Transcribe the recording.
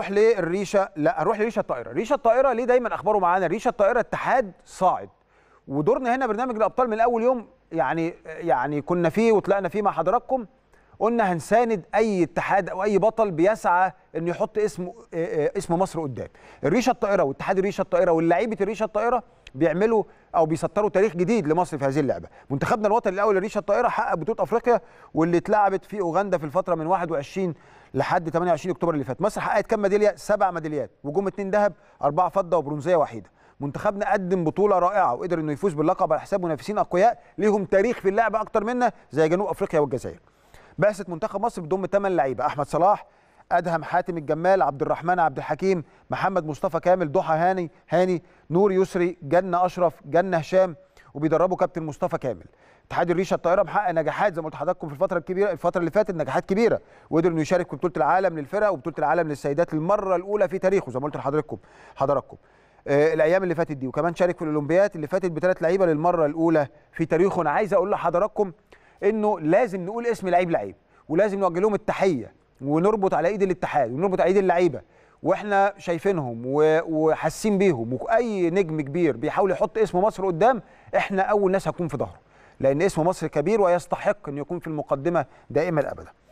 اروح للريشه لا اروح لريشه الطائره ريشه الطائره ليه دايما اخباره معانا ريشه الطائره اتحاد صاعد ودورنا هنا برنامج الابطال من اول يوم يعني يعني كنا فيه وطلعنا فيه مع حضراتكم قلنا هنساند اي اتحاد او اي بطل بيسعى ان يحط اسم إيه، إيه، اسم مصر قدام الريشه الطائره واتحاد الريشه الطائره واللعيبه الريشه الطائره بيعملوا او بيسطروا تاريخ جديد لمصر في هذه اللعبه منتخبنا الوطني الاول الريشه الطائره حقق بطوله افريقيا واللي اتلعبت في اوغندا في الفتره من 21 لحد 28 اكتوبر اللي فات مصر حققت كام ميداليه سبع ميداليات وجم اتنين ذهب اربعه فضه وبرونزيه وحيده منتخبنا قدم بطوله رائعه وقدر انه يفوز باللقب على حساب منافسين اقوياء ليهم تاريخ في اللعبه اكتر منا زي جنوب افريقيا والجزائر بعثه منتخب مصر بتضم 8 لعيبه احمد صلاح ادهم حاتم الجمال عبد الرحمن عبد الحكيم محمد مصطفى كامل ضحى هاني هاني نور يسري جنه اشرف جنه هشام وبيدربه كابتن مصطفى كامل اتحاد الريشه الطايره محقق نجاحات زي ما قلت لحضراتكم في الفتره الكبيره الفتره اللي فاتت نجاحات كبيره وقدر انه يشارك في بطوله العالم للفرق وبطوله العالم للسيدات للمره الاولى في تاريخه زي ما قلت لحضراتكم حضراتكم آه الايام اللي فاتت دي وكمان شارك في الاولمبياد اللي فاتت بثلاث لعيبه للمره الاولى في تاريخه انا عايز اقول لحضراتكم انه لازم نقول اسم لعيب لعيب ولازم نوجه لهم التحيه ونربط على ايد الاتحاد ونربط على ايد اللعيبه واحنا شايفينهم وحاسين بيهم واي نجم كبير بيحاول يحط اسم مصر قدام احنا اول ناس هكون في ظهره لان اسم مصر كبير ويستحق ان يكون في المقدمه دائما ابدا